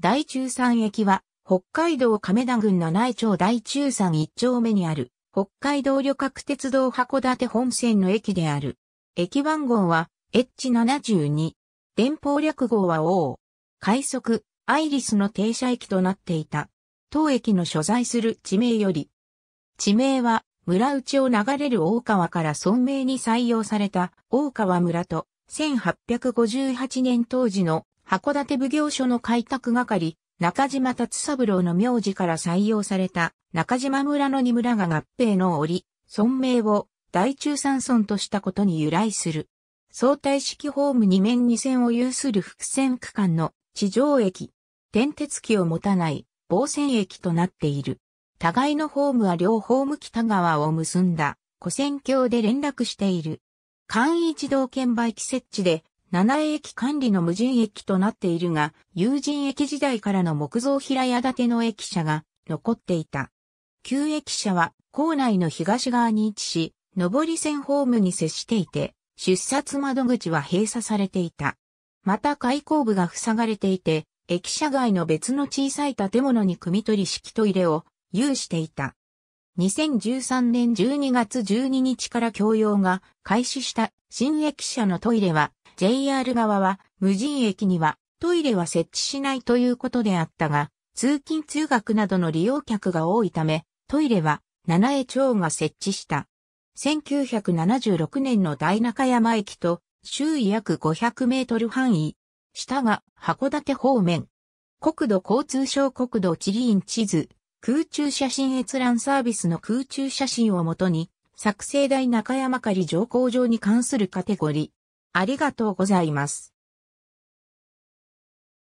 大中山駅は、北海道亀田郡七内町大中山一丁目にある、北海道旅客鉄道函館本線の駅である。駅番号は、H72。電報略号は O。快速、アイリスの停車駅となっていた。当駅の所在する地名より。地名は、村内を流れる大川から村名に採用された大川村と1858年当時の函館奉行所の開拓係、中島達三郎の名字から採用された中島村の二村が合併の折、村名を大中山村としたことに由来する。相対式ホーム二面二線を有する伏線区間の地上駅。転鉄機を持たない防線駅となっている。互いのホームは両ホーム北側を結んだ古線橋で連絡している。簡易自動券売機設置で七重駅管理の無人駅となっているが、有人駅時代からの木造平屋建ての駅舎が残っていた。旧駅舎は構内の東側に位置し、上り線ホームに接していて、出札窓口は閉鎖されていた。また開口部が塞がれていて、駅舎外の別の小さい建物に組み取り式トイレを有していた。2013年12月12日から共用が開始した新駅舎のトイレは JR 側は無人駅にはトイレは設置しないということであったが、通勤通学などの利用客が多いため、トイレは七重町が設置した。1976年の大中山駅と周囲約500メートル範囲。下が函館方面。国土交通省国土地理院地図、空中写真閲覧サービスの空中写真をもとに、作成台中山仮乗降場に関するカテゴリありがとうございます。